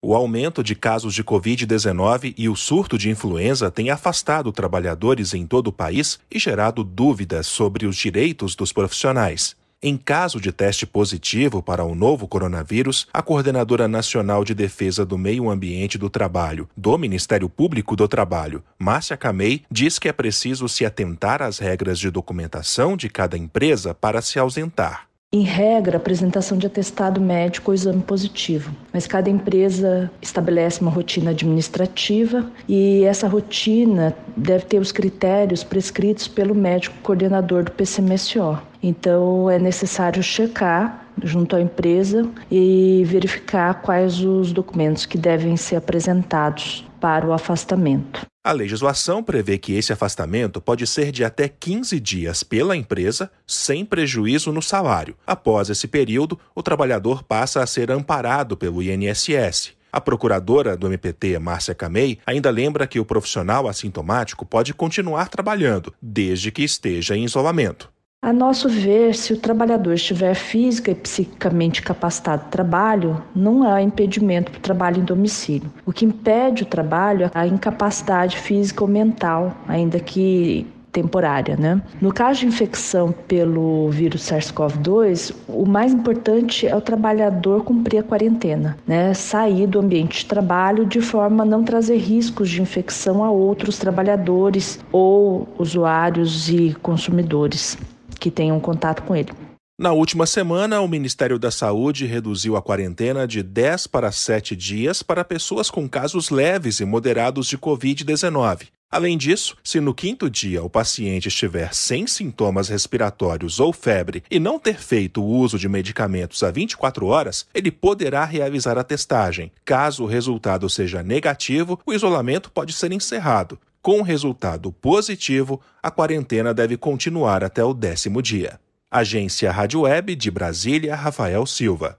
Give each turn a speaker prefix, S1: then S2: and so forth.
S1: O aumento de casos de Covid-19 e o surto de influenza têm afastado trabalhadores em todo o país e gerado dúvidas sobre os direitos dos profissionais. Em caso de teste positivo para o novo coronavírus, a Coordenadora Nacional de Defesa do Meio Ambiente do Trabalho, do Ministério Público do Trabalho, Márcia Camei, diz que é preciso se atentar às regras de documentação de cada empresa para se ausentar.
S2: Em regra, apresentação de atestado médico ou exame positivo, mas cada empresa estabelece uma rotina administrativa e essa rotina deve ter os critérios prescritos pelo médico coordenador do PCMSO. Então, é necessário checar junto à empresa e verificar quais os documentos que devem ser apresentados para o afastamento.
S1: A legislação prevê que esse afastamento pode ser de até 15 dias pela empresa, sem prejuízo no salário. Após esse período, o trabalhador passa a ser amparado pelo INSS. A procuradora do MPT, Márcia Camei, ainda lembra que o profissional assintomático pode continuar trabalhando, desde que esteja em isolamento.
S2: A nosso ver, se o trabalhador estiver física e psicamente capacitado de trabalho, não há impedimento para o trabalho em domicílio. O que impede o trabalho é a incapacidade física ou mental, ainda que temporária, né? No caso de infecção pelo vírus SARS-CoV-2, o mais importante é o trabalhador cumprir a quarentena, né? Sair do ambiente de trabalho de forma a não trazer riscos de infecção a outros trabalhadores ou usuários e consumidores que tenham contato com ele.
S1: Na última semana, o Ministério da Saúde reduziu a quarentena de 10 para 7 dias para pessoas com casos leves e moderados de Covid-19. Além disso, se no quinto dia o paciente estiver sem sintomas respiratórios ou febre e não ter feito o uso de medicamentos há 24 horas, ele poderá realizar a testagem. Caso o resultado seja negativo, o isolamento pode ser encerrado. Com resultado positivo, a quarentena deve continuar até o décimo dia. Agência Rádio Web de Brasília, Rafael Silva.